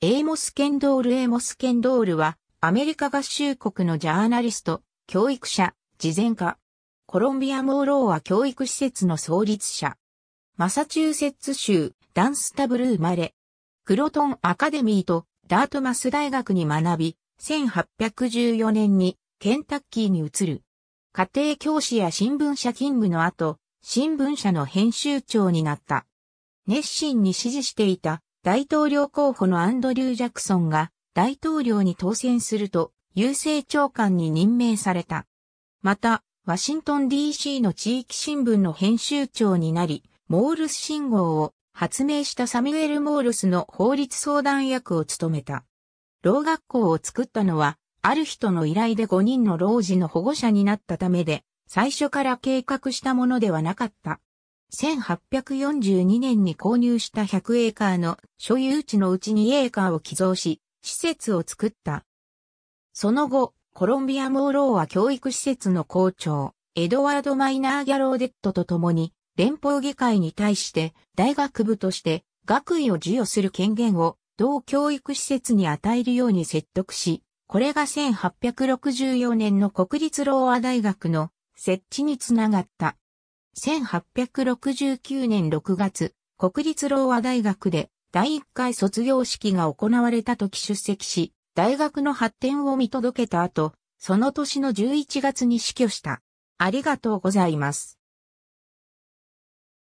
エーモス・ケンドール・エーモス・ケンドールは、アメリカ合衆国のジャーナリスト、教育者、慈善家。コロンビア・モーローは教育施設の創立者。マサチューセッツ州、ダンスタブル生まれ。クロトン・アカデミーとダートマス大学に学び、1814年にケンタッキーに移る。家庭教師や新聞社勤務の後、新聞社の編集長になった。熱心に支持していた大統領候補のアンドリュー・ジャクソンが大統領に当選すると、郵政長官に任命された。また、ワシントン DC の地域新聞の編集長になり、モールス信号を発明したサミュエル・モールスの法律相談役を務めた。老学校を作ったのは、ある人の依頼で5人の老児の保護者になったためで、最初から計画したものではなかった。1842年に購入した100エーカーの所有地のうち2エーカーを寄贈し、施設を作った。その後、コロンビア・モーローは教育施設の校長、エドワード・マイナー・ギャローデットと共に、連邦議会に対して大学部として学位を授与する権限を同教育施設に与えるように説得し、これが1864年の国立ローア大学の設置につながった。1869年6月、国立ロー大学で第1回卒業式が行われた時出席し、大学の発展を見届けた後、その年の11月に死去した。ありがとうございます。